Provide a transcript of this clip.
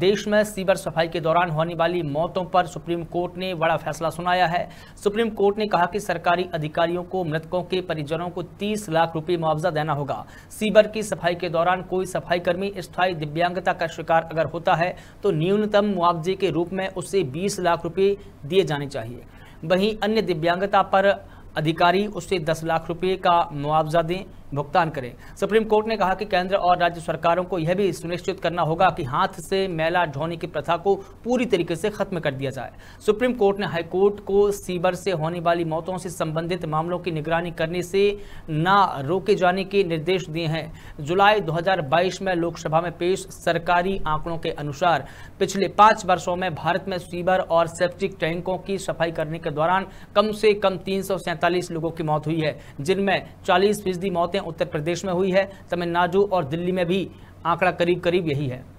देश में सीवर सफाई के दौरान होने वाली मौतों पर सुप्रीम कोर्ट ने बड़ा फैसला सुनाया है सुप्रीम कोर्ट ने कहा कि सरकारी अधिकारियों को मृतकों के परिजनों को 30 लाख रुपए मुआवजा देना होगा सीवर की सफाई के दौरान कोई सफाई कर्मी स्थायी दिव्यांगता का शिकार अगर होता है तो न्यूनतम मुआवजे के रूप में उसे बीस लाख रुपये दिए जाने चाहिए वहीं अन्य दिव्यांगता पर अधिकारी उसे 10 लाख रुपए का मुआवजा दें भुगतान करें सुप्रीम कोर्ट ने कहा कि केंद्र और राज्य सरकारों को यह भी सुनिश्चित करना होगा कि हाथ से मैला ढोने की प्रथा को पूरी तरीके से खत्म कर दिया जाए सुप्रीम कोर्ट ने हाईकोर्ट को सीबर से होने वाली मौतों से संबंधित मामलों की निगरानी करने से न रोके जाने के निर्देश दिए हैं जुलाई दो में लोकसभा में पेश सरकारी आंकड़ों के अनुसार पिछले पाँच वर्षों में भारत में सीबर और सेप्टिक टैंकों की सफाई करने के दौरान कम से कम तीन सैंतालीस लोगों की मौत हुई है जिनमें चालीस फीसदी मौतें उत्तर प्रदेश में हुई है तमिलनाडु और दिल्ली में भी आंकड़ा करीब करीब यही है